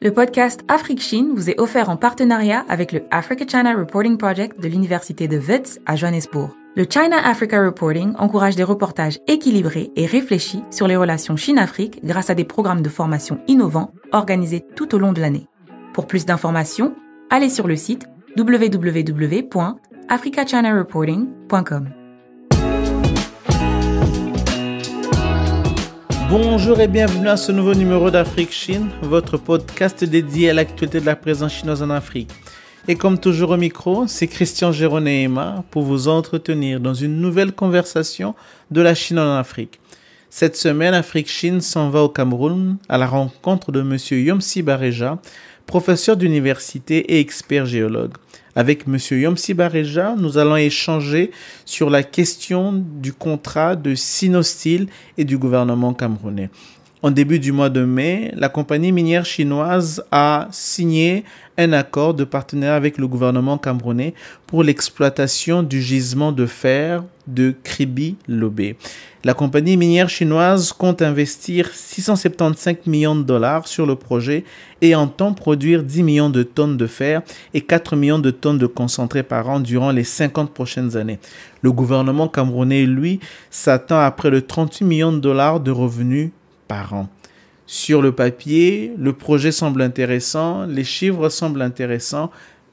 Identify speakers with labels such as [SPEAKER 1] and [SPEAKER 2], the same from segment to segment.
[SPEAKER 1] Le podcast Afrique Chine vous est offert en partenariat avec le Africa China Reporting Project de l'Université de Wits à Johannesburg. Le China Africa Reporting encourage des reportages équilibrés et réfléchis sur les relations Chine-Afrique grâce à des programmes de formation innovants organisés tout au long de l'année. Pour plus d'informations, allez sur le site www.africachinareporting.com. Bonjour et bienvenue à ce nouveau numéro d'Afrique Chine, votre podcast dédié à l'actualité de la présence chinoise en Afrique. Et comme toujours au micro, c'est Christian Emma pour vous entretenir dans une nouvelle conversation de la Chine en Afrique. Cette semaine, Afrique Chine s'en va au Cameroun à la rencontre de M. Yomsi Bareja, professeur d'université et expert géologue. Avec M. Yomsi Bareja, nous allons échanger sur la question du contrat de Sinostil et du gouvernement camerounais. En début du mois de mai, la compagnie minière chinoise a signé un accord de partenariat avec le gouvernement camerounais pour l'exploitation du gisement de fer de Kribi-Lobé. La compagnie minière chinoise compte investir 675 millions de dollars sur le projet et entend produire 10 millions de tonnes de fer et 4 millions de tonnes de concentré par an durant les 50 prochaines années. Le gouvernement camerounais, lui, s'attend à près de 38 millions de dollars de revenus sur le papier, le projet semble intéressant, les chiffres semblent intéressants,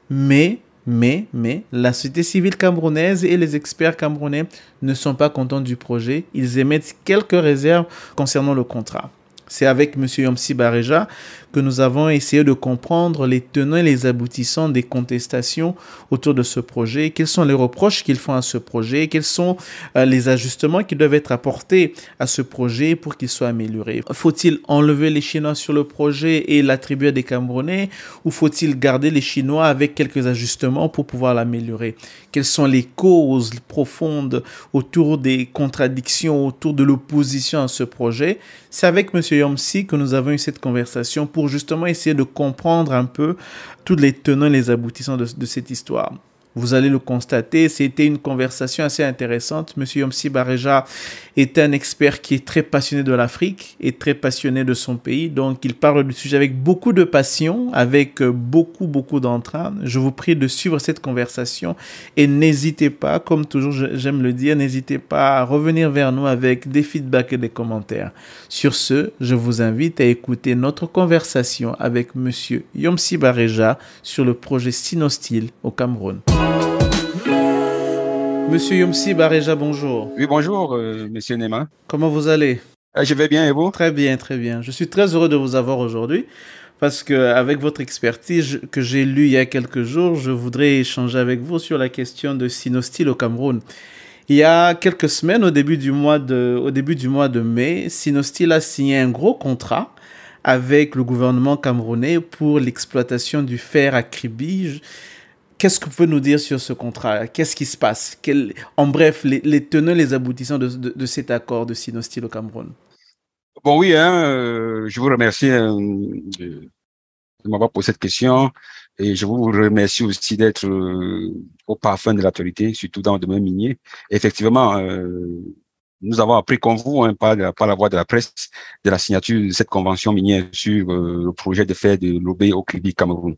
[SPEAKER 1] mais, mais, mais, la société civile camerounaise et les experts camerounais ne sont pas contents du projet. Ils émettent quelques réserves concernant le contrat. C'est avec M. Yomsi Bareja que nous avons essayé de comprendre les tenants et les aboutissants des contestations autour de ce projet, quels sont les reproches qu'ils font à ce projet, quels sont euh, les ajustements qui doivent être apportés à ce projet pour qu'il soit amélioré. Faut-il enlever les Chinois sur le projet et l'attribuer à des Camerounais ou faut-il garder les Chinois avec quelques ajustements pour pouvoir l'améliorer Quelles sont les causes profondes autour des contradictions, autour de l'opposition à ce projet C'est avec M. Yomsi que nous avons eu cette conversation pour justement essayer de comprendre un peu tous les tenants et les aboutissants de, de cette histoire. Vous allez le constater, c'était une conversation assez intéressante. Monsieur Yomsi Bareja est un expert qui est très passionné de l'Afrique et très passionné de son pays. Donc, il parle du sujet avec beaucoup de passion, avec euh, beaucoup, beaucoup d'entrain. Je vous prie de suivre cette conversation et n'hésitez pas, comme toujours j'aime le dire, n'hésitez pas à revenir vers nous avec des feedbacks et des commentaires. Sur ce, je vous invite à écouter notre conversation avec monsieur Yomsi Bareja sur le projet Sinostyle au Cameroun. Monsieur Yomsi Baréja, bonjour. Oui, bonjour, euh, monsieur Nema. Comment vous allez euh, Je vais bien et vous Très bien, très bien. Je suis très heureux de vous avoir aujourd'hui parce que avec votre expertise que j'ai lue il y a quelques jours, je voudrais échanger avec vous sur la question de Sinostil au Cameroun. Il y a quelques semaines, au début du mois de, au début du mois de mai, Sinostil a signé un gros contrat avec le gouvernement camerounais pour l'exploitation du fer à Kribige Qu'est-ce que vous pouvez nous dire sur ce contrat Qu'est-ce qui se passe En bref, les, les tenants, les aboutissants de, cet accord de Sinostil au Cameroun.
[SPEAKER 2] Bon oui, hein, euh, je vous remercie euh, de, m'avoir posé cette question et je vous remercie aussi d'être euh, au parfum de l'actualité, surtout dans le domaine minier. Effectivement, nous avons appris comme vous, hein, par, la, voix de la presse, de la signature de cette convention minière sur le projet de faire de l'OB au Clibi Cameroun.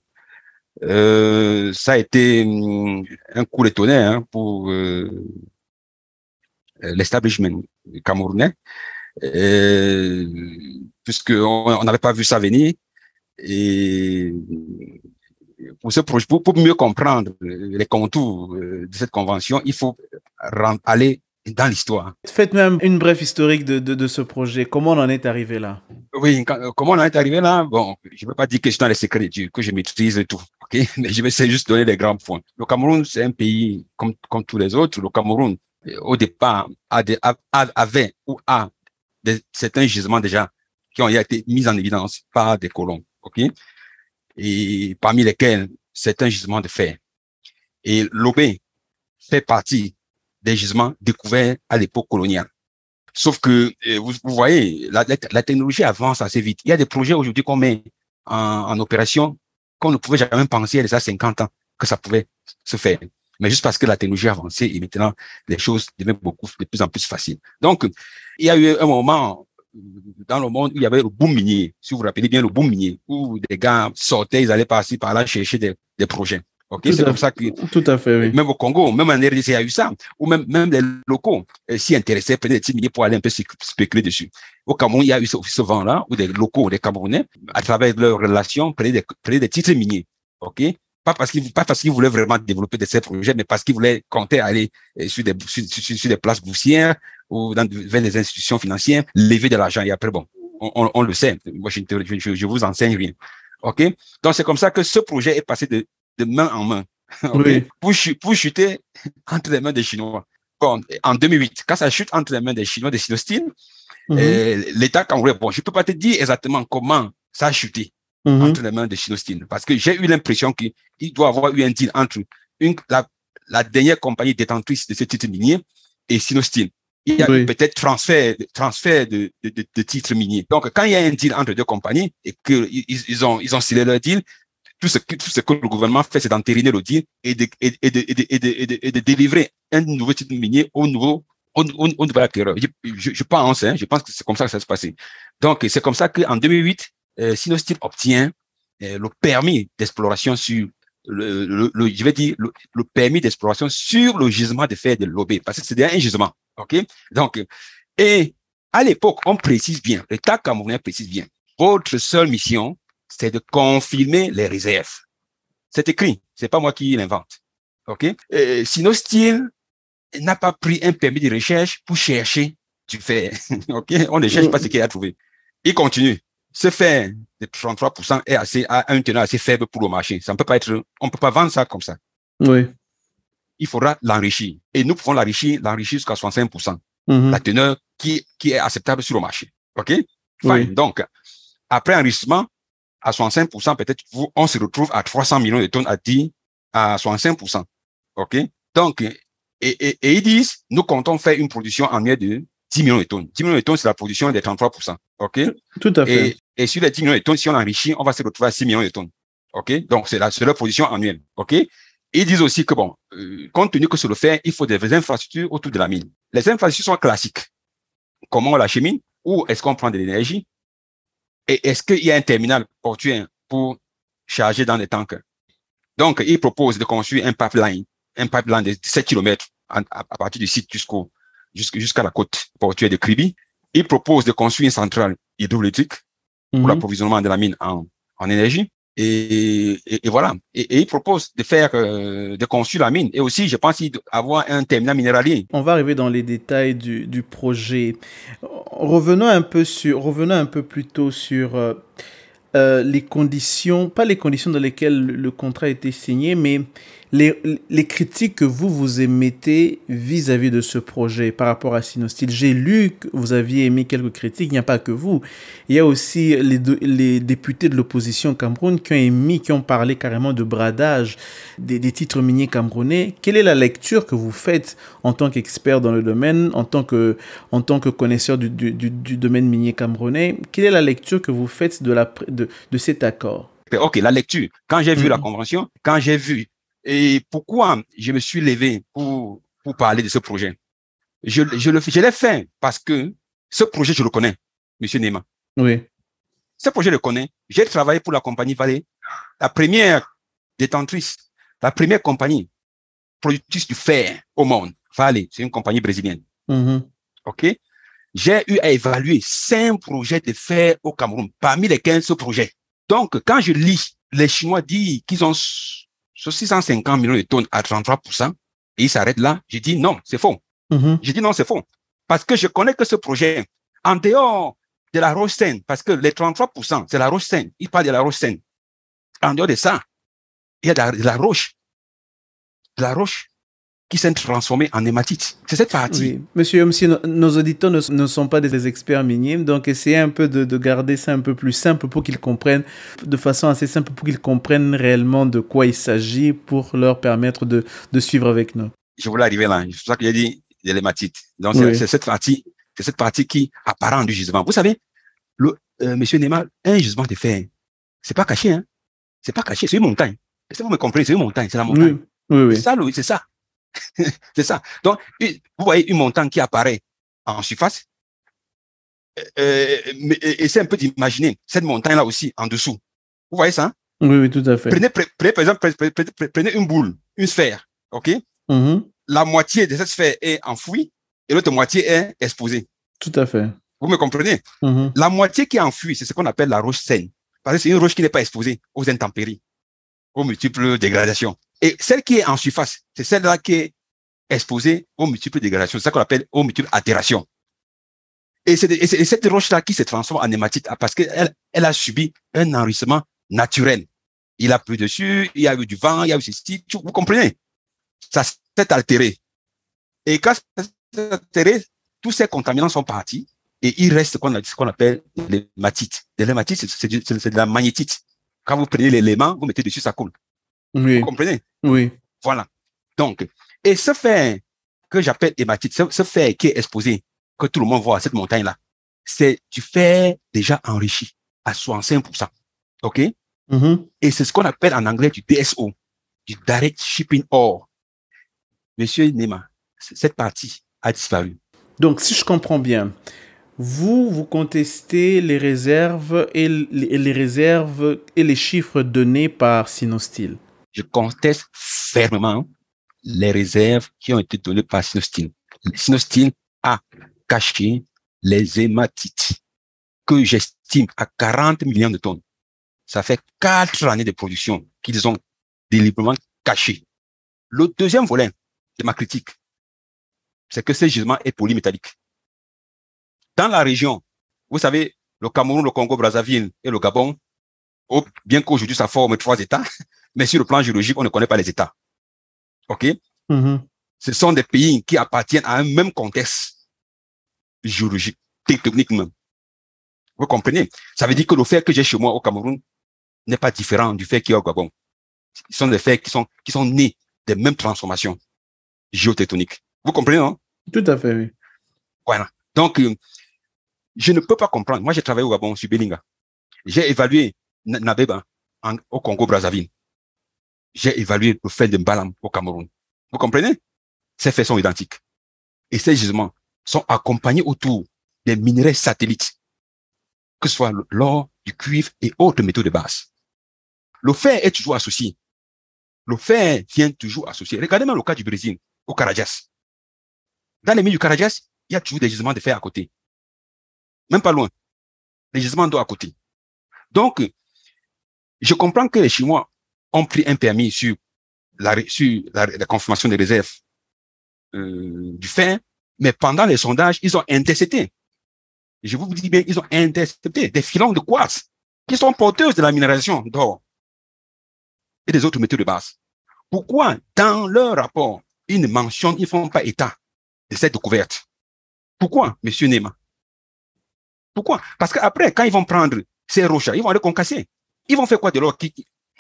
[SPEAKER 2] Euh, ça a été hum, un coup étonné hein, pour euh, euh, l'establishment camerounais, puisqu'on n'avait pas vu ça venir. Et pour, ce projet, pour, pour, mieux comprendre les contours de cette convention, il faut aller dans l'histoire. Faites même
[SPEAKER 1] une brève historique de, de, ce projet. Comment on en est arrivé là Oui, euh,
[SPEAKER 2] comment on en est arrivé là Bon, je ne veux pas dire que je suis dans les secrets que je maîtrise et tout, ok Mais je vais juste donner les grands points. Le Cameroun, c'est un pays comme, comme tous les autres. Le Cameroun, euh, au départ, a des, a, avait ou a certains gisements déjà qui ont été mis en évidence par des colons, ok Et parmi lesquels certains gisements de fer. Et l'Obé fait partie des gisements découverts à l'époque coloniale. Sauf que, eh, vous, voyez, la, technologie avance assez vite. Il y a des projets aujourd'hui qu'on met en, opération qu'on ne pouvait jamais penser il y a 50 ans que ça pouvait se faire. Mais juste parce que la technologie avançait et maintenant les choses deviennent beaucoup de plus en plus faciles. Donc, il y a eu un moment dans le monde où il y avait le boom minier, si vous vous rappelez bien le boom minier, où des gars sortaient, ils allaient passer par là chercher des projets. Ok, c'est comme ça que tout à fait. Même au Congo, même en RDC, il y a eu ça. Ou même même les locaux euh, s'y intéressaient des titres miniers pour aller un peu spéculer dessus. Au Cameroun, il y a eu ce, vent-là où des locaux, des Camerounais, à travers leurs relations, prenaient des, prenaient des titres miniers. Ok, pas parce qu'ils pas parce qu'ils voulaient vraiment développer de ces projets, mais parce qu'ils voulaient compter aller euh, sur des sur, des places boursières ou dans vers des institutions financières, lever de l'argent. Et après, bon, on, le sait. Moi, je, ne je vous enseigne rien. OK? Donc, c'est comme ça que ce projet est passé de de main en main pour, chuter entre les mains des Chinois. en 2008, quand ça chute entre les mains des Chinois de Sinostine, mm eh, l'État quand bon, je peux pas te dire exactement comment ça a chuté mhm. entre les mains de Sinostines, parce que j'ai eu l'impression qu'il doit avoir eu un deal entre une, la, dernière compagnie détentrice de ce titre minier et Sinostine. Il y a peut-être transfert, de, de, titres miniers. Donc, quand il y a un deal entre deux compagnies et qu'ils ont, ils ont scellé leur deal, tout ce que, tout ce que le gouvernement fait, c'est d'entériner le et de, et, et, et, de, délivrer un nouveau titre minier au nouveau au, au, au nouvel acquéreur. Je, je, pense, hein, je pense que c'est comme ça que ça se passait. Donc, c'est comme ça qu'en 2008, euh, obtient euh, le permis d'exploration sur le, le, je vais dire le, permis d'exploration sur le gisement de fer de l'OB, parce que c'est un gisement, ok Donc, et à l'époque, on précise bien, l'État camerounais précise bien, votre seule mission, c'est de confirmer les réserves. C'est écrit, c'est pas moi qui l'invente. OK? nos Sinostyle n'a pas pris un permis de recherche pour chercher du fer. OK? On ne cherche pas ce qu'il a trouvé. Il continue. Ce fer de 33% est assez, à un teneur assez faible pour le marché. Ça ne peut pas être, on peut pas vendre ça comme ça. Oui. Il faudra l'enrichir. Et nous pouvons l'enrichir, l'enrichir jusqu'à 65%. Mm-hmm. La teneur qui, qui est acceptable sur le marché. OK? Fine. Donc, après enrichissement, à 65%, peut-être on se retrouve à 300 millions de tonnes à 10, à 65%. OK? Donc, et, ils disent, nous comptons faire une production annuelle de 10 millions de tonnes. 10 millions de tonnes, c'est la production des 33%. OK? Tout à fait. Et, sur les 10 millions de tonnes, si on enrichit, on va se retrouver à 6 millions de tonnes. OK? Donc, c'est la, leur production annuelle. OK? Ils disent aussi que bon, euh, compte tenu que sur le fer, il faut des infrastructures autour de la mine. Les infrastructures sont classiques. Comment on la chemine? Où est-ce qu'on prend de l'énergie? Et est-ce qu'il y a un terminal portuaire pour charger dans les tankers? Donc, il propose de construire un pipeline, un pipeline de 7 km à, partir du site jusqu'au, jusqu'à la côte portuaire de Kribi. Il propose de construire une centrale hydroélectrique pour mhm. l'approvisionnement de la mine en énergie. Et, voilà. Et, il propose de faire, euh, de construire la mine. Et aussi, je pense avoir un terminal minéralier.
[SPEAKER 1] On va arriver dans les détails du, projet. Revenons un peu sur, revenons un peu plus tôt sur euh, euh, les conditions, pas les conditions dans lesquelles le contrat a été signé, mais les, critiques que vous vous émettez vis-à-vis de ce projet par rapport à Sinostil, J'ai lu que vous aviez émis quelques critiques, il n'y a pas que vous. Il y a aussi les, députés de l'opposition Cameroun qui ont émis, qui ont parlé carrément de bradage des, titres miniers camerounais. Quelle est la lecture que vous faites en tant qu'expert dans le domaine, en tant que, en tant que connaisseur du, domaine minier camerounais Quelle est la lecture que vous faites de, la, de, cet
[SPEAKER 2] accord Ok, la lecture. Quand j'ai vu la mhm. convention, quand j'ai vu et pourquoi je me suis levé pour, pour parler de ce projet Je, je le, je l'ai fait parce que ce projet, je le connais, Monsieur Neyman. Oui. Ce projet, je le connais. J'ai travaillé pour la compagnie Vallée, la première détentrice, la première compagnie productrice du fer au monde. Valais, c'est une compagnie brésilienne. Mm-hmm. OK J'ai eu à évaluer cinq projets de fer au Cameroun, parmi les 15 projets. Donc, quand je lis les Chinois disent qu'ils ont sur 650 millions de tonnes à 33%, et il s'arrête là. J'ai dit non, c'est faux. je mm-hmm. J'ai dit non, c'est faux. Parce que je connais que ce projet, en dehors de la roche saine, parce que les 33%, c'est la roche saine. Il parle de la roche saine. En dehors de ça, il y a de la roche. De la roche qui s'est transformée en hématite. C'est cette partie.
[SPEAKER 1] Monsieur, monsieur, nos auditeurs ne, sont pas des experts minimes, donc essayez un peu de, garder ça un peu plus simple pour qu'ils comprennent, de façon assez simple pour qu'ils comprennent réellement de quoi il s'agit pour leur permettre de, suivre avec nous.
[SPEAKER 2] Je voulais arriver là. C'est pour ça que j'ai dit de l'hématite. Donc, c'est cette partie, c'est cette partie qui apparaît du jugement. Vous savez, euh, monsieur Neymar, un jugement de fer, c'est pas caché, hein. C'est pas caché, c'est une montagne. Est-ce que vous me comprenez? C'est une montagne, c'est la montagne. Oui, oui, C'est ça, c'est ça. c'est ça. Donc, vous voyez une montagne qui apparaît en surface. Euh, euh, essayez un peu d'imaginer cette montagne-là aussi en dessous. Vous voyez ça? Hein?
[SPEAKER 1] Oui, oui, tout à fait. Prenez,
[SPEAKER 2] par exemple, prenez, une boule, une sphère, OK? Mm-hmm. La moitié de cette sphère est enfouie et l'autre moitié est exposée. Tout à fait. Vous me comprenez? Mm-hmm. La moitié qui est enfouie, c'est ce qu'on appelle la roche saine. Parce que c'est une roche qui n'est pas exposée aux intempéries, aux multiples dégradations. Et celle qui est en surface, c'est celle-là qui est exposée aux multiples dégradations. C'est ça qu'on appelle aux multiples altérations. Et c'est cette roche-là qui se transforme en hématite ah, parce qu'elle elle a subi un enrichissement naturel. Il a plu dessus, il y a eu du vent, il y a eu style, Vous comprenez Ça s'est altéré. Et quand ça s'est altéré, tous ces contaminants sont partis et il reste ce qu'on appelle l'hématite. L'hématite, c'est de la magnétite. Quand vous prenez l'élément, vous mettez dessus, ça coule. Vous comprenez oui. Voilà. Donc, et ce fait que j'appelle hématite, ce, ce, fait qui est exposé, que tout le monde voit, à cette montagne-là, c'est du fer déjà enrichi à 65%. OK? Mm-hmm. Et c'est ce qu'on appelle en anglais du DSO, du Direct Shipping Ore. Monsieur Nema, cette partie a disparu. Donc, si je comprends bien,
[SPEAKER 1] vous, vous contestez les réserves et les réserves
[SPEAKER 2] et les chiffres donnés par Sinostyle je conteste fermement les réserves qui ont été données par Sinostine. Sinostine a caché les hématites que j'estime à 40 millions de tonnes. Ça fait quatre années de production qu'ils ont délibérément caché. Le deuxième volet de ma critique, c'est que ce gisement est polymétallique. Dans la région, vous savez, le Cameroun, le Congo, Brazzaville et le Gabon, bien qu'aujourd'hui ça forme trois États, mais sur le plan géologique, on ne connaît pas les États. OK Ce sont des pays qui appartiennent à un même contexte géologique, techniquement. Vous comprenez Ça veut dire que le fait que j'ai chez moi au Cameroun n'est pas différent du fait qu'il y a au Gabon. Ce sont des faits qui sont, qui sont nés des mêmes transformations géotectoniques. Vous comprenez, non Tout à fait, oui. Voilà. Donc, je ne peux pas comprendre. Moi, j'ai travaillé au Gabon, sur Belinga. J'ai évalué Nabeba au Congo-Brazzaville j'ai évalué le fait de Mbalam au Cameroun. Vous comprenez Ces faits sont identiques. Et ces gisements sont accompagnés autour des minerais satellites, que ce soit l'or, du cuivre et autres métaux de base. Le fer est toujours associé. Le fer vient toujours associé. Regardez même le cas du Brésil, au Carajas. Dans les mines du Carajas, il y a toujours des gisements de fer à côté. Même pas loin. Des gisements d'eau à côté. Donc, je comprends que les Chinois ont pris un permis sur la, sur la, des réserves euh, du fin, mais pendant les sondages, ils ont intercepté. Je vous dis bien, ils ont intercepté des filons de quartz qui sont porteuses de la minéralisation d'or et des autres métaux de base. Pourquoi, dans leur rapport, ils ne mentionnent, ils ne font pas état de cette découverte Pourquoi, monsieur Nema Pourquoi Parce qu'après, quand ils vont prendre ces rochers, ils vont aller concasser. Ils vont faire quoi de l'or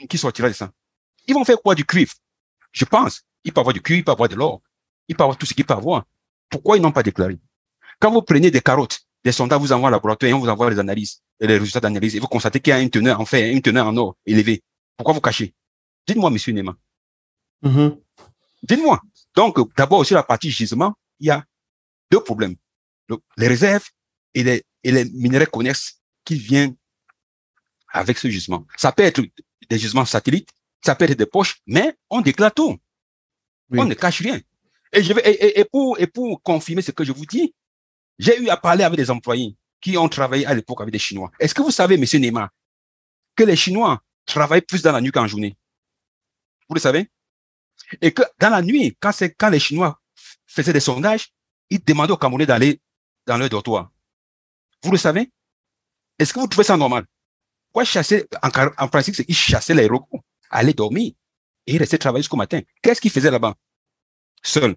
[SPEAKER 2] qui sortira de ça. Ils vont faire quoi du cuivre Je pense. Il peut avoir du cuivre, il peut avoir de l'or, il peut avoir tout ce qu'ils peut avoir. Pourquoi ils n'ont pas déclaré Quand vous prenez des carottes, des sondages vous envoient au laboratoire et on vous envoie les analyses, les résultats d'analyse, et vous constatez qu'il y a une teneur en fer, une teneur en or élevée. Pourquoi vous cachez Dites-moi, monsieur Nema. Mm-hmm. Dites-moi. Donc, d'abord, sur la partie gisement, il y a deux problèmes. les réserves et les, et les minéraux connexes qui viennent avec ce gisement. Ça peut être des gisements satellites, ça perd des poches, mais on déclare tout. On ne cache rien. Et, je vais, et, pour, et pour confirmer ce que je vous dis, j'ai eu à parler avec des employés qui ont travaillé à l'époque avec des Chinois. Est-ce que vous savez, monsieur Neymar, que les Chinois travaillent plus dans la nuit qu'en journée? Vous le savez? Et que dans la nuit, quand, c'est, quand les Chinois faisaient des sondages, ils demandaient aux Camerounais d'aller dans leur dortoir. Vous le savez? Est-ce que vous trouvez ça normal? Quoi chasser en, en principe, c'est qu'ils chassaient les allaient dormir et ils restaient travailler jusqu'au matin. Qu'est-ce qu'ils faisaient là-bas Seul.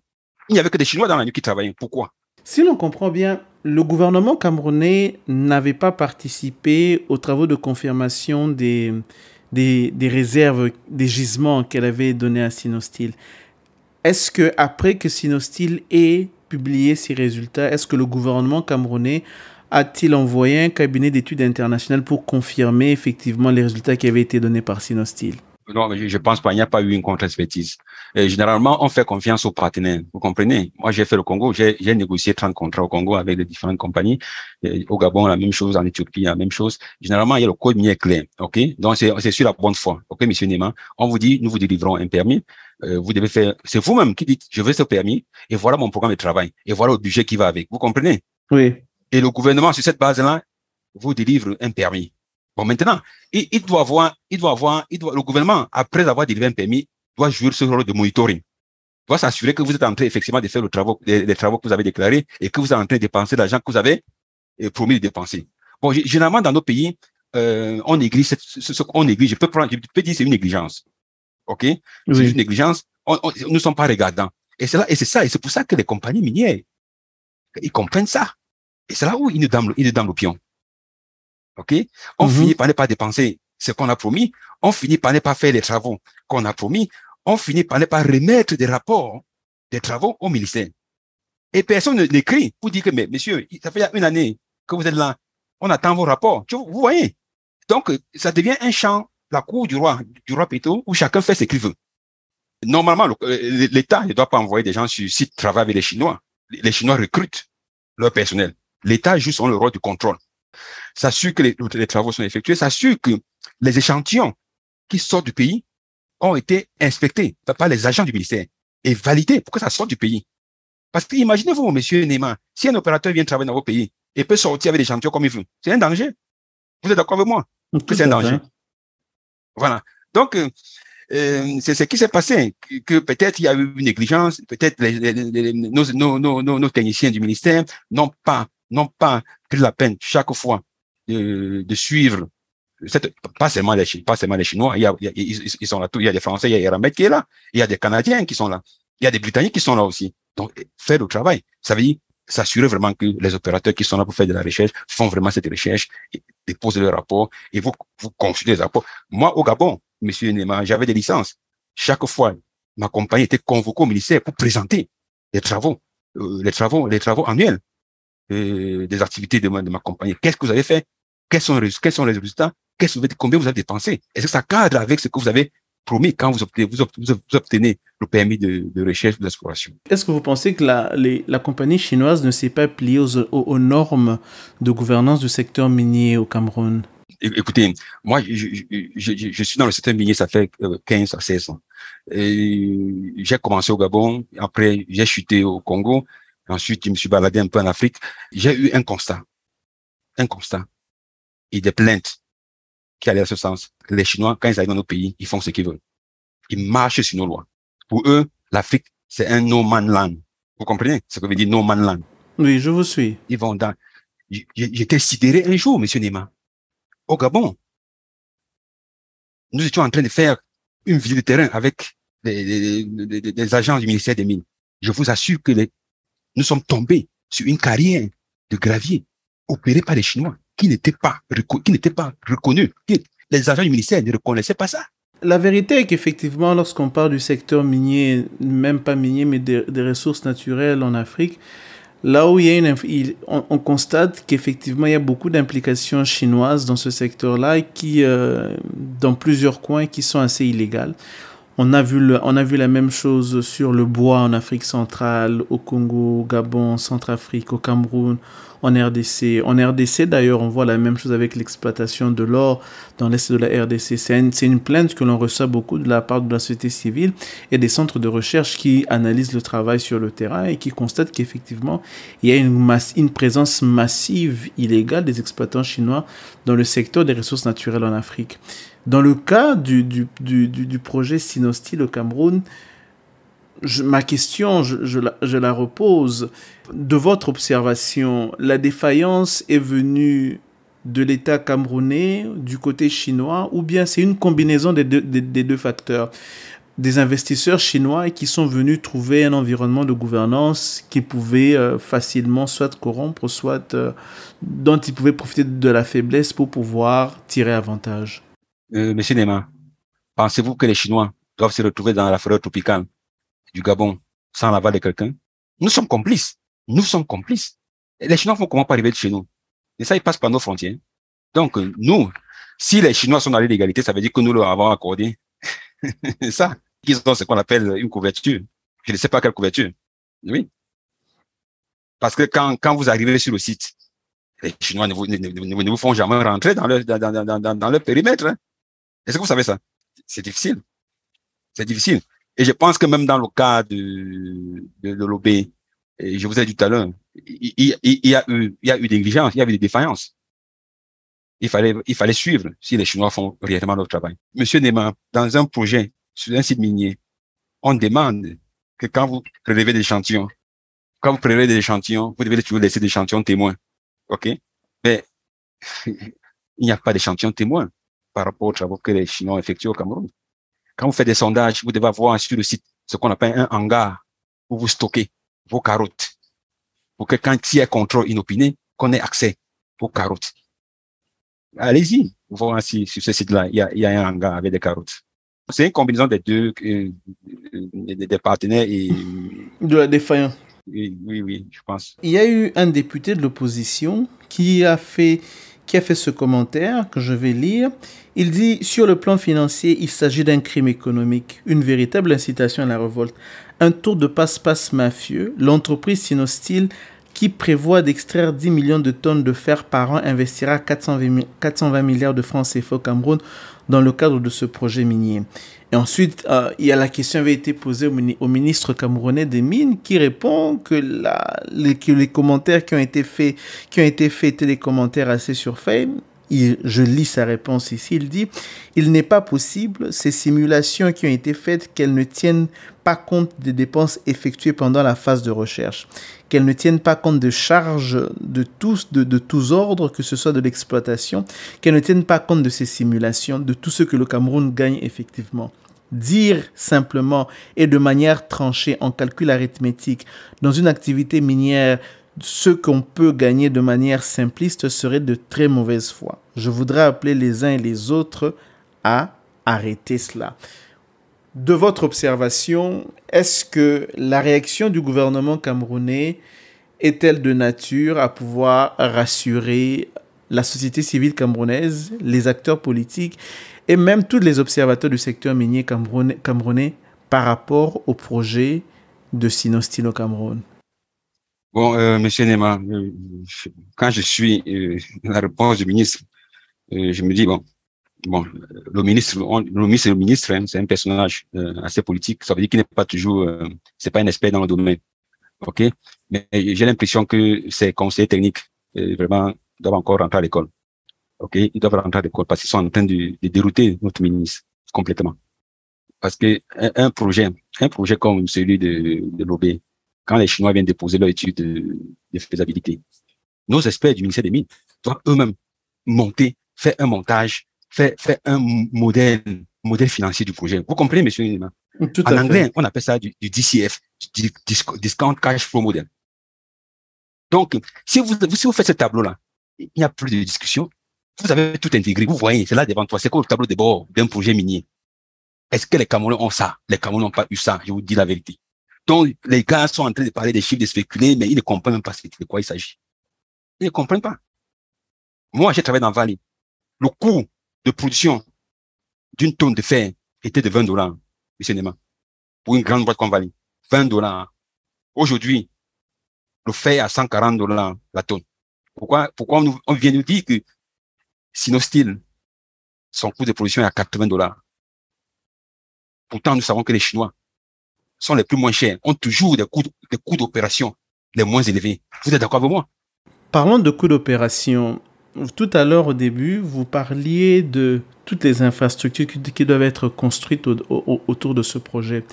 [SPEAKER 2] Il n'y avait que des Chinois dans la nuit qui travaillaient. Pourquoi Si l'on comprend bien, le
[SPEAKER 1] gouvernement camerounais n'avait pas participé aux travaux de confirmation des, des, des réserves, des gisements qu'elle avait donnés à Sinostil. Est-ce que après que Sinostil ait publié ses résultats, est-ce que le gouvernement camerounais a-t-il envoyé un cabinet d'études internationales pour confirmer effectivement les résultats qui avaient été donnés par Sinostil
[SPEAKER 2] non, je pense pas. Il n'y a pas eu une contre-expertise. Généralement, on fait confiance aux partenaires. Vous comprenez Moi, j'ai fait le Congo. J'ai négocié 30 contrats au Congo avec les différentes compagnies. au Gabon, la même chose. En Éthiopie, la même chose. Généralement, il y a le code minier clair. OK Donc, c'est sur la bonne foi. OK, monsieur Nema On vous dit, nous vous délivrons un permis. Euh, vous devez faire... C'est vous-même qui dites, je veux ce permis. Et voilà mon programme de travail. Et voilà le budget qui va avec. Vous comprenez Oui. Et le gouvernement, sur cette base-là, vous délivre un permis. Bon, maintenant, il, doit avoir, il doit avoir, il doit, le gouvernement, après avoir délivré un permis, doit jouer ce rôle de monitoring. Doit s'assurer que vous êtes en train effectivement de faire le travaux, les, travaux que vous avez déclarés et que vous êtes en train de dépenser l'argent que vous avez euh, promis de dépenser. Bon, généralement dans nos pays, euh, on néglige ce, qu'on néglige. Je peux prendre, je dire c'est une négligence. OK? C'est une négligence. On, nous ne sommes pas regardants. Et c'est et c'est ça, et c'est pour ça que les compagnies minières, ils comprennent ça c'est là où il nous donne, le pion. OK On mhm. finit par ne pas dépenser ce qu'on a promis. On finit par ne pas faire les travaux qu'on a promis. On finit par ne pas remettre des rapports des travaux au ministère. Et personne ne l'écrit pour dire que, mais monsieur, ça fait une année que vous êtes là. On attend vos rapports. Vous voyez Donc, ça devient un champ, la cour du roi, du roi péto, où chacun fait ce qu'il veut. Normalement, euh, l'État ne doit pas envoyer des gens sur site travailler avec les Chinois. Les Chinois recrutent leur personnel. L'État juste ont le rôle du contrôle. Ça S'assure que les, travaux sont effectués, Ça s'assure que les échantillons qui sortent du pays ont été inspectés par les agents du ministère et validés Pourquoi ça sort du pays. Parce que imaginez-vous, monsieur Neymar, si un opérateur vient travailler dans vos pays et peut sortir avec des échantillons comme il veut, c'est un danger. Vous êtes d'accord avec moi que c'est un danger. Voilà. Donc, euh, euh, c'est ce qui s'est passé, que, peut-être il y a eu une négligence, peut-être nos, nos, nos, techniciens du ministère n'ont pas n'ont pas pris la peine chaque fois de, de suivre cette, pas seulement les Chinois, les Chinois, il y a, ils, sont là il y a des Français, il y a Eramet qui est là, il y a des Canadiens qui sont là, il y a des Britanniques qui sont là aussi. Donc, faire le travail, ça veut dire s'assurer vraiment que les opérateurs qui sont là pour faire de la recherche font vraiment cette recherche, déposent leurs rapports et vous, vous consultez les rapports. Moi, au Gabon, monsieur Nema, j'avais des licences. Chaque fois, ma compagnie était convoquée au ministère pour présenter les travaux, euh, les travaux, les travaux annuels des activités de ma, de ma compagnie. Qu'est-ce que vous avez fait quels sont, quels sont les résultats Combien vous avez dépensé Est-ce que ça cadre avec ce que vous avez promis quand vous obtenez, vous le permis de, recherche ou d'exploration.
[SPEAKER 1] Est-ce que vous pensez que la, compagnie chinoise ne s'est pas pliée aux, normes de gouvernance du secteur minier au Cameroun
[SPEAKER 2] Écoutez, moi, je, je suis dans le secteur minier, ça fait 15 euh, à 16 ans. J'ai commencé au Gabon, après j'ai chuté au Congo, Ensuite, je me suis baladé un peu en Afrique. J'ai eu un constat, un constat et des plaintes qui allaient à ce sens. Les Chinois, quand ils arrivent dans nos pays, ils font ce qu'ils veulent. Ils marchent sur nos lois. Pour eux, l'Afrique, c'est un no man land. Vous comprenez ce que veut dire no man land? Oui, je vous suis. Ils vont J'étais sidéré un jour, monsieur Nema. Au Gabon, nous étions en train de faire une visite de terrain avec des agents du ministère des Mines. Je vous assure que les, nous sommes tombés sur une carrière de gravier opérée par les Chinois qui n'était pas, qui pas reconnue. Les agents du ministère ne reconnaissaient pas ça.
[SPEAKER 1] La vérité est qu'effectivement, lorsqu'on parle du secteur minier, même pas minier, mais des, ressources naturelles en Afrique, là où il y a une, on, constate qu'effectivement il y a beaucoup d'implications chinoises dans ce secteur-là qui, euh, dans plusieurs coins, qui sont assez illégales. On a, vu le, on a vu la même chose sur le bois en Afrique centrale, au Congo, au Gabon, Centrafrique, au Cameroun en RDC. En RDC, d'ailleurs, on voit la même chose avec l'exploitation de l'or dans l'est de la RDC. C'est une, plainte que l'on reçoit beaucoup de la part de la société civile et des centres de recherche qui analysent le travail sur le terrain et qui constatent qu'effectivement, il y a une, présence massive illégale des exploitants chinois dans le secteur des ressources naturelles en Afrique. Dans le cas du, du projet Sinosti, le Cameroun, ma question, je, la, repose. De votre observation, la défaillance est venue de l'État camerounais, du côté chinois, ou bien c'est une combinaison des deux, facteurs des investisseurs chinois qui sont venus trouver un environnement de gouvernance qui pouvait euh, facilement soit corrompre, soit euh, dont ils pouvaient profiter de la faiblesse pour pouvoir tirer avantage.
[SPEAKER 2] Euh, monsieur Nema, pensez-vous que les Chinois doivent se retrouver dans la forêt tropicale du Gabon sans l'aval de quelqu'un, nous sommes complices. Nous sommes complices. les Chinois font comment pas arriver de chez nous Et ça, ils passent par nos frontières. Donc, euh, nous, si les Chinois sont dans l'égalité, ça veut dire que nous leur avons accordé ça. Ils ont ce qu'on appelle une couverture. Je ne sais pas quelle couverture. Oui. Parce que quand, quand vous arrivez sur le site, les Chinois ne vous, ne, vous font jamais rentrer dans leur, dans, dans, dans, périmètre. Hein. Est-ce que vous savez ça? C'est difficile. C'est difficile. Et je pense que même dans le cas de, de, l'OB, je vous ai dit tout à l'heure, il, y a eu, il y a eu des négligences, il y a eu des défaillances. Il fallait, il fallait suivre si les Chinois font réellement leur travail. Monsieur Neymar, dans un projet sur un site minier, on demande que quand vous prélevez des échantillons, quand vous prélevez des échantillons, vous devez toujours laisser des échantillons témoins. OK? Mais il n'y a pas d'échantillons témoins par rapport aux travaux que les Chinois effectuent au Cameroun. Quand vous faites des sondages, vous devez avoir sur le site ce qu'on appelle un hangar où vous stockez vos carottes pour que quand il y a contrôle inopiné, qu'on ait accès aux carottes. Allez-y, voir ainsi sur ce site-là, il y a, un hangar avec des carottes. C'est une combinaison des deux, euh, euh, des partenaires et...
[SPEAKER 1] De la défaillance.
[SPEAKER 2] Oui, oui, je pense.
[SPEAKER 1] Il y a eu un député de l'opposition qui a fait qui a fait ce commentaire que je vais lire. Il dit Sur le plan financier, il s'agit d'un crime économique, une véritable incitation à la révolte, un tour de passe-passe mafieux. L'entreprise s'inostile qui prévoit d'extraire 10 millions de tonnes de fer par an, investira 420 milliards de francs CFA Cameroun dans le cadre de ce projet minier. Et ensuite, euh, il y a la question qui avait été posée au, ministre camerounais des Mines qui répond que, les, commentaires qui ont été faits, qui ont été faits étaient des commentaires assez surfaits je lis sa réponse ici, il dit, il n'est pas possible, ces simulations qui ont été faites, qu'elles ne tiennent pas compte des dépenses effectuées pendant la phase de recherche, qu'elles ne tiennent pas compte de charges de tous, de tous ordres, que ce soit de l'exploitation, qu'elles ne tiennent pas compte de ces simulations, de tout ce que le Cameroun gagne effectivement dire simplement et de manière tranchée en calcul arithmétique dans une activité minière ce qu'on peut gagner de manière simpliste serait de très mauvaise foi. Je voudrais appeler les uns et les autres à arrêter cela. De votre observation, est-ce que la réaction du gouvernement camerounais est-elle de nature à pouvoir rassurer la société civile camerounaise, les acteurs politiques et même tous les observateurs du secteur minier camerounais, par rapport au projet de Sinostino Cameroun
[SPEAKER 2] Bon, euh, Monsieur Nema, euh, quand je suis euh, la réponse du ministre, euh, je me dis bon, bon, le ministre, on, le ministre, le ministre, hein, c'est un personnage euh, assez politique. Ça veut dire qu'il n'est pas toujours, c'est pas un expert dans le domaine, ok. Mais j'ai l'impression que ces conseillers techniques vraiment doivent encore rentrer à l'école, ok. Ils doivent rentrer à l'école parce qu'ils sont en train de, dérouter notre ministre complètement. Parce que un, projet, un projet comme celui de, de l'OB, quand les Chinois viennent déposer leur étude de, faisabilité, nos experts du ministère des Mines doivent eux-mêmes monter, faire un montage, faire, un modèle, financier du projet. Vous comprenez, monsieur Tout En anglais, on appelle ça du, DCF, du Discount Cash Flow Model. Donc, si vous, si vous faites ce tableau-là, il n'y a plus de discussion. Vous avez tout intégré. Vous voyez, c'est là devant toi. C'est quoi le tableau de bord d'un projet minier? Est-ce que les Camerounais ont ça? Les Camerounais n'ont pas eu ça. Je vous dis la vérité. Donc, les gars sont en train de parler des chiffres, de spéculer, mais ils ne comprennent même pas de quoi il s'agit. Ils ne comprennent pas. Moi, j'ai travaillé dans Valley. Le coût de production d'une tonne de fer était de 20 dollars, monsieur pour une grande boîte comme Valley. 20 dollars. Hein. Aujourd'hui, le fer est à 140 dollars la tonne. Pourquoi, pourquoi on, vient nous dire que Sinostil, son coût de production est à 80 dollars? Pourtant, nous savons que les Chinois sont les plus moins chers, ont toujours des coûts, des coûts d'opération les moins élevés. Vous êtes d'accord avec moi Parlons de coûts
[SPEAKER 1] d'opération. Tout à l'heure, au début, vous parliez de toutes les infrastructures qui doivent être construites autour de ce projet.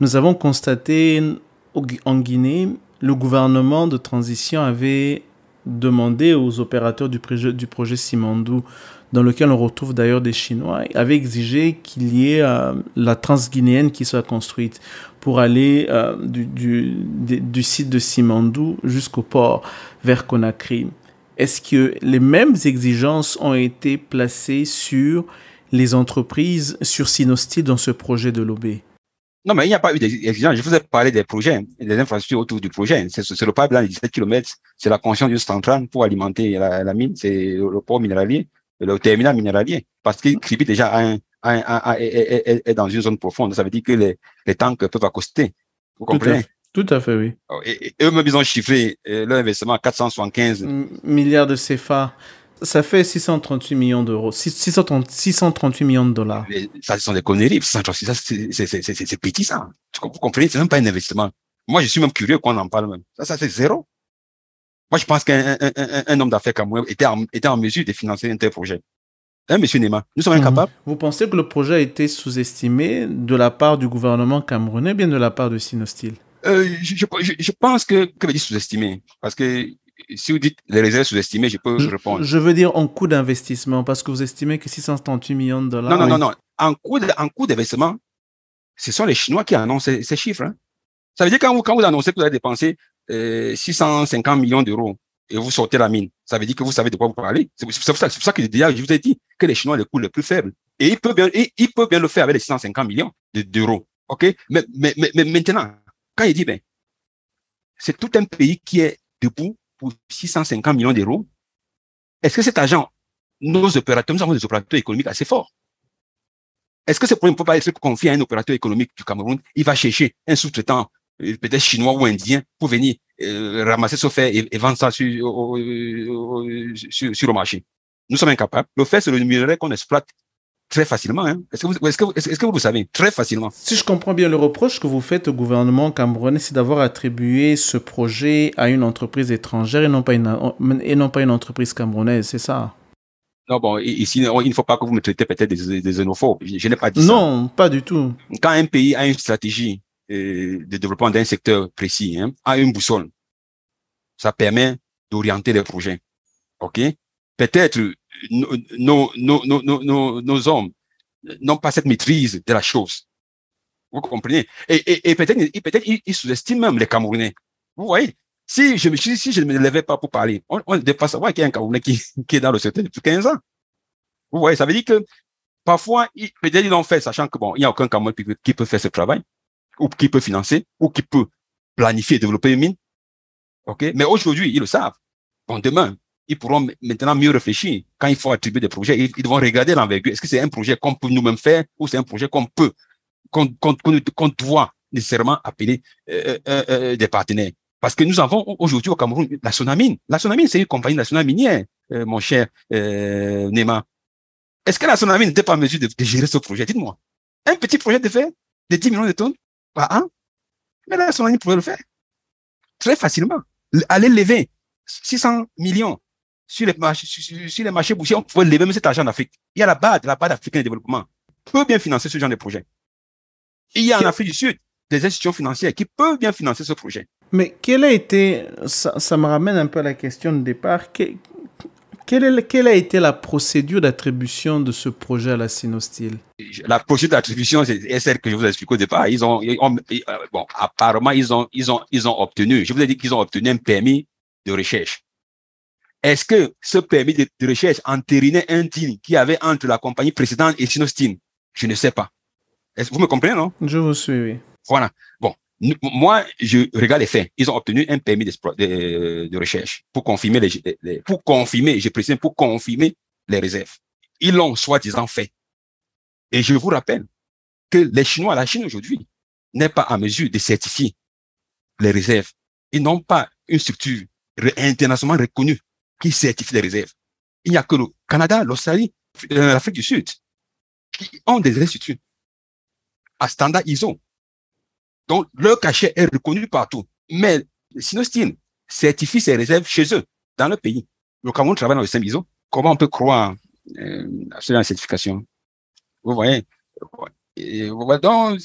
[SPEAKER 1] Nous avons constaté en Guinée, le gouvernement de transition avait demandé aux opérateurs du projet, du projet Simandou dans lequel on retrouve d'ailleurs des Chinois, avait exigé qu'il y ait euh, la transguinéenne qui soit construite pour aller euh, du, du, site de Simandou jusqu'au port, vers Conakry. Est-ce que les mêmes exigences ont été placées sur les entreprises, sur Sinosti dans ce projet de lobby
[SPEAKER 2] non, mais il n'y a pas eu d'exigence. Je vous ai parlé des projets, des infrastructures autour du projet. C'est le pipeline de 17 km, c'est la conscience du central pour alimenter la, mine, c'est le, le port minéralier, le terminal minéralier, parce qu'il subit déjà un, est, dans une zone profonde. Ça veut dire que les, les tanks peuvent accoster. Vous comprenez tout à fait, oui. Oh, eux-mêmes, ils ont chiffré euh, leur investissement à 475
[SPEAKER 1] milliards de CFA. Ça fait 638 millions d'euros, 638 millions de
[SPEAKER 2] dollars. ça, ce sont des conneries. C'est petit, ça. Vous comprenez? C'est même pas un investissement. Moi, je suis même curieux qu'on en parle même. ça c'est zéro. Moi, je pense qu'un homme d'affaires comme était en, était en mesure de financer un tel projet. Hein, monsieur Nema, nous sommes mhm. incapables. Vous pensez
[SPEAKER 1] que le projet a été sous-estimé de la part du gouvernement camerounais, bien de la part de Sinostil
[SPEAKER 2] euh, je, pense que, que veut dire sous-estimé Parce que si vous dites les réserves sous-estimées, je peux je, répondre. Je
[SPEAKER 1] veux dire en coût d'investissement, parce que vous estimez que 638 millions de dollars. Non, non, non,
[SPEAKER 2] non. En coût, d'investissement, ce sont les Chinois qui annoncent ces, chiffres. Hein. Ça veut dire quand quand vous annoncez que vous allez dépenser 650 euh, millions d'euros et vous sortez la mine, ça veut dire que vous savez de quoi vous parlez. C'est pour ça, que déjà, je vous ai dit que les Chinois ont le coût le plus faible. Et il peut bien, il, peut bien le faire avec les 650 millions d'euros. OK? Mais, mais, mais, maintenant, quand il dit, ben, c'est tout un pays qui est debout pour 650 millions d'euros, est-ce que cet agent nos opérateurs, nous avons des opérateurs économiques assez forts. Est-ce que ce problème ne peut pas être confié à un opérateur économique du Cameroun Il va chercher un sous-traitant euh, peut-être chinois ou indien, pour venir euh, ramasser ce fer et, vendre ça sur, sur, le marché. Nous sommes incapables. Le fer, c'est le minerai qu'on exploite très facilement. Hein. Est-ce que, vous, savez Très facilement.
[SPEAKER 1] Si je comprends bien le reproche que vous faites au gouvernement camerounais, c'est d'avoir attribué ce projet à une entreprise étrangère et non pas une, et non pas une entreprise camerounaise, c'est ça
[SPEAKER 2] non, bon, ici, il ne faut pas que vous me traitez peut-être des, des xénophobes. Je, n'ai pas dit ça. Non, pas du tout. Quand un pays a une stratégie de développement d'un secteur précis hein, a une boussole. Ça permet d'orienter les projets. OK Peut-être nos, nos, nos, nos, hommes n'ont pas cette maîtrise de la chose. Vous comprenez Et, et, peut-être peut ils, sous-estiment même les Camerounais. Vous voyez si je, me, si je ne me levais pas pour parler, on, on devrait savoir qu'il y a un Camerounais qui, qui est dans le secteur depuis 15 ans. Vous voyez, ça veut dire que parfois, peut-être ils l'ont fait, sachant que bon, il n'y a aucun Camerounais qui, peut faire ce travail ou qui peut financer, ou qui peut planifier et développer une mine. ok Mais aujourd'hui, ils le savent. Bon, demain, ils pourront maintenant mieux réfléchir. Quand il faut attribuer des projets, ils, ils vont regarder l'envergure. Est-ce que c'est un projet qu'on peut nous-mêmes faire ou c'est un projet qu'on peut, qu'on doit nécessairement appeler euh, euh, euh, des partenaires Parce que nous avons aujourd'hui au Cameroun la Sonamine. La Sonamine, c'est une compagnie nationale minière, mon cher Neymar. Est-ce que la Sonamine n'était pas en mesure de, gérer ce projet Dites-moi. Un petit projet de fer de 10 millions de tonnes pas un, mais là, son ami pouvait le faire très facilement. Aller lever 600 millions sur les, marchés, sur, les marchés boursiers, on pouvait lever même cet argent en Afrique. Il y a la BAD, la BAD africaine de développement, peut bien financer ce genre de projet. il y a en Afrique du Sud des institutions financières qui peuvent bien financer ce projet.
[SPEAKER 1] Mais quel a été, ça, me ramène un peu à la question de départ, que, quelle, a été la procédure d'attribution de ce projet à la Sinostyle
[SPEAKER 2] La procédure d'attribution est celle que je vous ai expliquée au départ. Ils ont, euh, apparemment, ils ont, ils ont, ils ont obtenu, je vous ai dit qu'ils ont obtenu un permis de recherche. Est-ce que ce permis de, recherche entérinait un deal qui avait entre la compagnie précédente et Sinostyle Je ne sais pas. vous me comprenez, non
[SPEAKER 1] Je vous suis, oui.
[SPEAKER 2] Voilà. Bon, moi, je regarde les faits. Ils ont obtenu un permis de, recherche pour confirmer les, pour confirmer, je précise, pour confirmer les réserves. Ils l'ont soi-disant fait. Et je vous rappelle que les Chinois, la Chine aujourd'hui, n'est pas à mesure de certifier les réserves. Ils n'ont pas une structure internationalement reconnue qui certifie les réserves. Il n'y a que le Canada, l'Australie, l'Afrique du Sud qui ont des instituts à standard ISO donc, le cachet est reconnu partout. Mais Sinostine certifie ses réserves chez eux, dans le pays. Le Cameroun travaille dans le saint Comment on peut croire euh, à cette certification Vous voyez donc,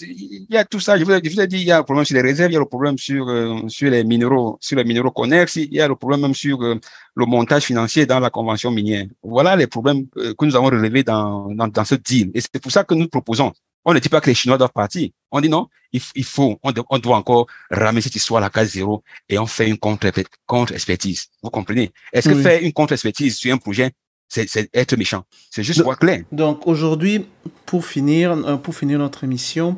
[SPEAKER 2] il y a tout ça. Je vous, ai, dit, il y a le problème sur les réserves, il y a le problème sur, euh, les minéraux, sur les minéraux connexes, il y a le problème même sur euh, le montage financier dans la convention minière. Voilà les problèmes euh, que nous avons relevés dans ce deal. Et c'est pour ça que nous proposons on ne dit pas que les Chinois doivent partir. On dit non, il, faut, on, doit encore ramener cette histoire à la case zéro et on fait une contre-expertise. Vous comprenez Est-ce que faire une contre-expertise sur un projet, c'est être méchant C'est juste voir clair.
[SPEAKER 1] Donc aujourd'hui, pour finir, euh, pour finir notre émission,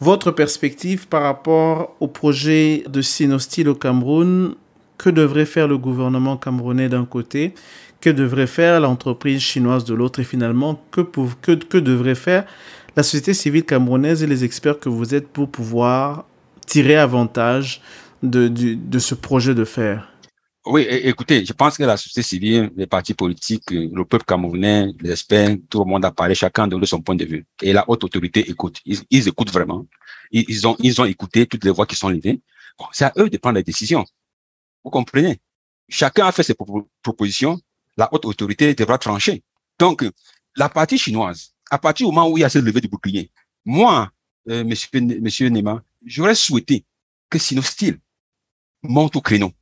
[SPEAKER 1] votre perspective par rapport au projet de Sinostil au Cameroun, que devrait faire le gouvernement camerounais d'un côté, que devrait faire l'entreprise chinoise de l'autre et finalement, que, que, que devrait faire la société civile camerounaise et les experts que vous êtes pour pouvoir tirer avantage de, de, ce projet de fer
[SPEAKER 2] oui, écoutez, je pense que la société civile, les partis politiques, le peuple camerounais, les experts, tout le monde a parlé, chacun a donné son point de vue. Et la haute autorité écoute. Ils, écoutent vraiment. Ils, ont, ils ont écouté toutes les voix qui sont levées. c'est à eux de prendre les décisions. Vous comprenez Chacun a fait ses propositions. La haute autorité devra trancher. Donc, la partie chinoise, à partir du moment où il y a ce levée du bouclier, moi, euh, monsieur, monsieur Nema, j'aurais souhaité que Sinostyle monte au créneau.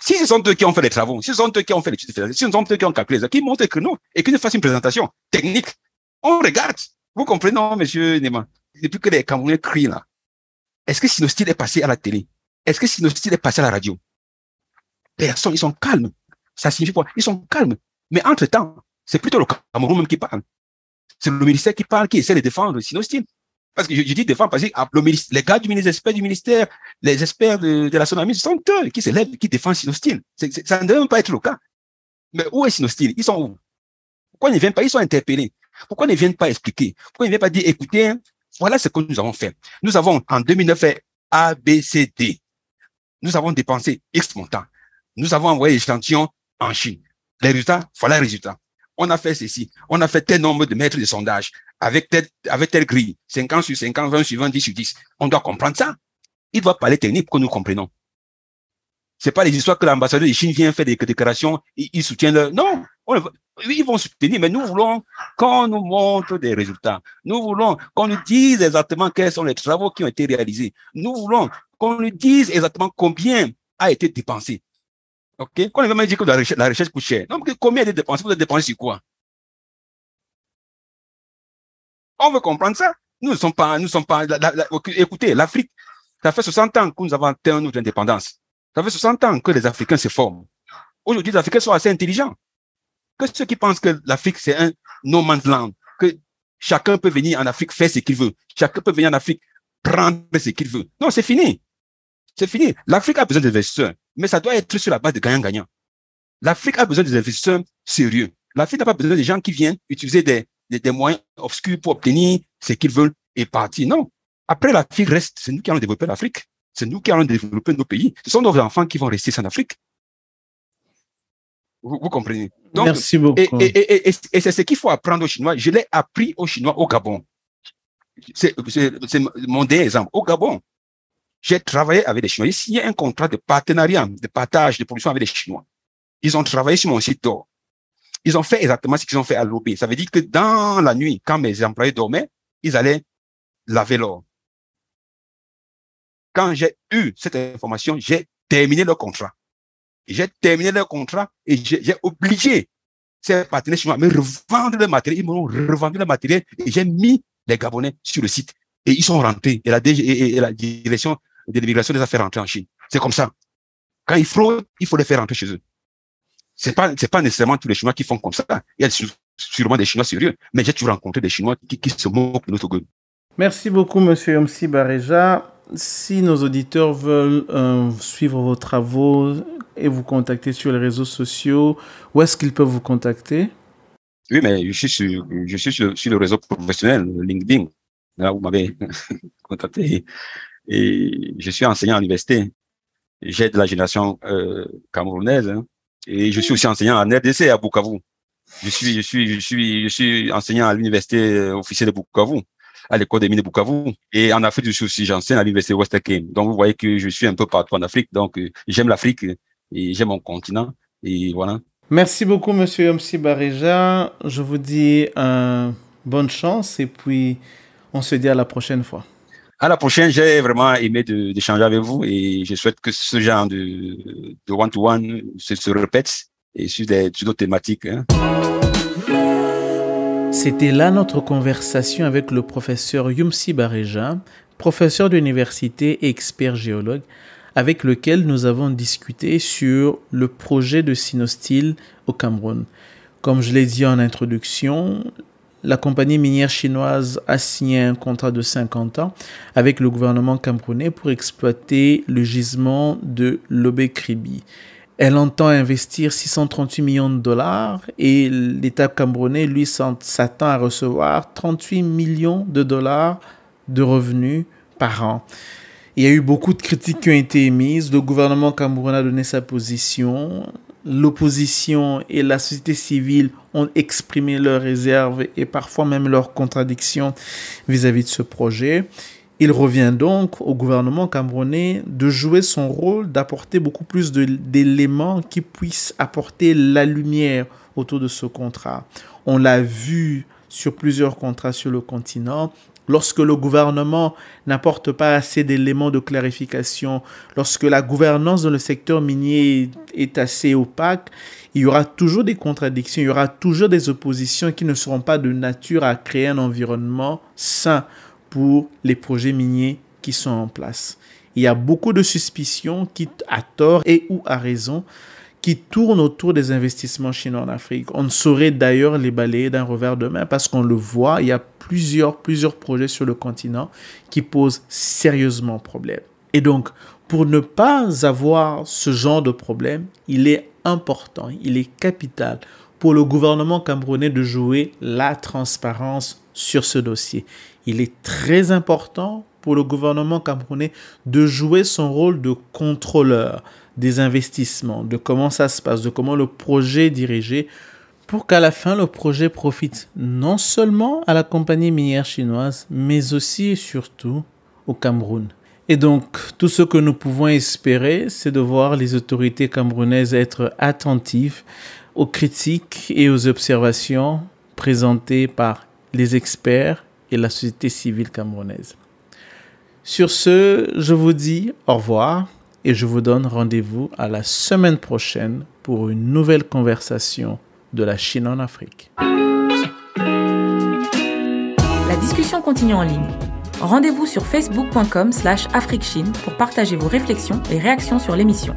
[SPEAKER 2] Si ce sont eux qui ont fait les travaux, si ce sont eux qui ont fait l'étude, si ce sont eux qui ont calculé, qui montent au créneau et qui nous fassent une présentation technique, on regarde. Vous comprenez, non, monsieur Nema? Depuis que les Camerounais crient là, est-ce que Sinostyle est passé à la télé? Est-ce que Sinostyle est passé à la radio? Personne, ils sont calmes. Ça signifie quoi? Ils sont calmes. Mais entre-temps, c'est plutôt le Cameroun même qui parle c'est le ministère qui parle, qui essaie de défendre le Parce que je, dis défendre parce que ah, les gars du ministère, les experts du ministère, les experts de, de la ce sont eux qui se lèvent, qui défendent le Ça ne devrait même pas être le cas. Mais où est le Ils sont où Pourquoi ils ne viennent pas Ils sont interpellés. Pourquoi ils ne viennent pas expliquer Pourquoi ils ne viennent pas dire, écoutez, hein, voilà ce que nous avons fait. Nous avons en 2009 fait A, Nous avons dépensé X montant. Nous avons envoyé l'échantillon en Chine. Les résultats, voilà les résultats on a fait ceci, on a fait tel nombre de mètres de sondage avec tel avec telle grille, 50 sur 50, 20 sur 20, 10 sur 10. On doit comprendre ça. Il doit parler technique pour que nous comprenions. C'est pas les histoires que l'ambassadeur de Chine vient faire des déclarations, il soutient le. Non, ils vont soutenir, mais nous voulons qu'on nous montre des résultats. Nous voulons qu'on nous dise exactement quels sont les travaux qui ont été réalisés. Nous voulons qu'on nous dise exactement combien a été dépensé. OK Quand on dit que la recherche, coûte cher, combien de dépenses Vous avez sur quoi On veut comprendre ça. Nous ne sommes pas, nous sommes pas, écoutez, l'Afrique, ça fait 60 ans que nous avons atteint notre indépendance. Ça fait 60 ans que les Africains se forment. Aujourd'hui, les Africains sont assez intelligents. Que ceux qui pensent que l'Afrique, c'est un no man's land, que chacun peut venir en Afrique faire ce qu'il veut, chacun peut venir en Afrique prendre ce qu'il veut. Non, c'est fini. C'est fini. L'Afrique a besoin d'investisseurs mais ça doit être sur la base de gagnant-gagnant. L'Afrique a besoin des investisseurs sérieux. L'Afrique n'a pas besoin des gens qui viennent utiliser des, des, moyens obscurs pour obtenir ce qu'ils veulent et partir. Non. Après, l'Afrique reste. C'est nous qui allons développer l'Afrique. C'est nous qui allons développer nos pays. Ce sont nos enfants qui vont rester en Afrique. Vous, comprenez Merci beaucoup. Et, et c'est ce qu'il faut apprendre aux Chinois. Je l'ai appris aux Chinois au Gabon. C'est mon dernier exemple. Au Gabon, j'ai travaillé avec des Chinois. y a un contrat de partenariat, de partage de production avec des Chinois. Ils ont travaillé sur mon site d'or. Ils ont fait exactement ce qu'ils ont fait à l'OB. Ça veut dire que dans la nuit, quand mes employés dormaient, ils allaient laver l'or. Quand j'ai eu cette information, j'ai terminé leur contrat. J'ai terminé leur contrat et j'ai obligé ces partenaires chinois à me revendre le matériel. Ils m'ont revendu le matériel et j'ai mis les Gabonais sur le site. Et ils sont rentrés. Et la, direction des l'immigration les a fait rentrer en Chine. C'est comme ça. Quand ils fraudent, il faut les faire rentrer chez eux. C'est pas, pas nécessairement tous les Chinois qui font comme ça. Il y a sûrement des Chinois sérieux, mais j'ai toujours rencontré des Chinois qui, se moquent de notre gueule.
[SPEAKER 1] Merci beaucoup, Monsieur Yomsi Bareja. Si nos auditeurs veulent euh, suivre vos travaux et vous contacter sur les réseaux sociaux, où est-ce qu'ils peuvent vous contacter
[SPEAKER 2] Oui, mais je suis je suis sur le réseau professionnel, LinkedIn là vous m'avez contacté, et je suis enseignant à l'université. J'ai de la génération euh, camerounaise hein. et je suis aussi enseignant à RDC à Bukavu. Je suis, je suis, je suis, je suis enseignant à l'université euh, officielle de Bukavu, à l'école des mines de Bukavu. Et en Afrique, je suis aussi, j'enseigne à l'université West Donc, vous voyez que je suis un peu partout en Afrique. Donc, euh, j'aime l'Afrique et j'aime mon continent. Et voilà.
[SPEAKER 1] Merci beaucoup, monsieur Yomsi Barija. Je vous dis bonne chance et puis on se dit à la prochaine fois.
[SPEAKER 2] À la prochaine, j'ai vraiment aimé d'échanger avec vous et je souhaite que ce genre de one-to-one se, répète et sur d'autres thématiques. Hein. C'était là
[SPEAKER 1] notre conversation avec le professeur Yumsi Bareja, professeur d'université et expert géologue, avec lequel nous avons discuté sur le projet de Sinostyle au Cameroun. Comme je l'ai dit en introduction, la compagnie minière chinoise a signé un contrat de 50 ans avec le gouvernement camerounais pour exploiter le gisement de l'Obé-Kribi. Elle entend investir 638 millions de dollars et l'État camerounais, lui, s'attend à recevoir 38 millions de dollars de revenus par an. Il y a eu beaucoup de critiques qui ont été émises. Le gouvernement camerounais a donné sa position l'opposition et la société civile ont exprimé leurs réserves et parfois même leurs contradictions vis-à-vis de ce projet. Il revient donc au gouvernement camerounais de jouer son rôle, d'apporter beaucoup plus d'éléments qui puissent apporter la lumière autour de ce contrat. On l'a vu sur plusieurs contrats sur le continent lorsque le gouvernement n'apporte pas assez d'éléments de clarification, lorsque la gouvernance dans le secteur minier est assez opaque, il y aura toujours des contradictions, il y aura toujours des oppositions qui ne seront pas de nature à créer un environnement sain pour les projets miniers qui sont en place. Il y a beaucoup de suspicions qui, à tort et ou à raison, qui tournent autour des investissements chinois en Afrique. On ne saurait d'ailleurs les balayer d'un revers de main parce qu'on le voit, il y a plusieurs, plusieurs projets sur le continent qui posent sérieusement problème. Et donc, pour ne pas avoir ce genre de problème, il est important, il est capital pour le gouvernement camerounais de jouer la transparence sur ce dossier. Il est très important pour le gouvernement camerounais de jouer son rôle de contrôleur des investissements, de comment ça se passe, de comment le projet est dirigé, pour qu'à la fin, le projet profite non seulement à la compagnie minière chinoise, mais aussi et surtout au Cameroun. Et donc, tout ce que nous pouvons espérer, c'est de voir les autorités camerounaises être attentives aux critiques et aux observations présentées par les experts et la société civile camerounaise. Sur ce, je vous dis au revoir et je vous donne rendez-vous à la semaine prochaine pour une nouvelle conversation de la Chine en Afrique. La discussion continue en ligne. Rendez-vous sur facebook.com slash AfriqueChine pour partager vos réflexions et réactions sur l'émission.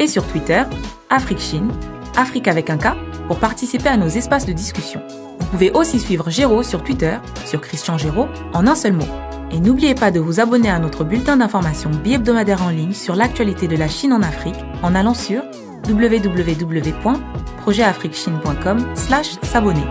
[SPEAKER 1] Et sur Twitter, #africchine Afrique avec un K, pour participer à nos espaces de discussion. Vous pouvez aussi suivre Géraud sur Twitter, sur Christian Géraud, en un seul mot. Et n'oubliez pas de vous abonner à notre bulletin d'information bi-hebdomadaire en ligne sur l'actualité de la Chine en Afrique en allant sur www.projetafriquechine.com slash s'abonner.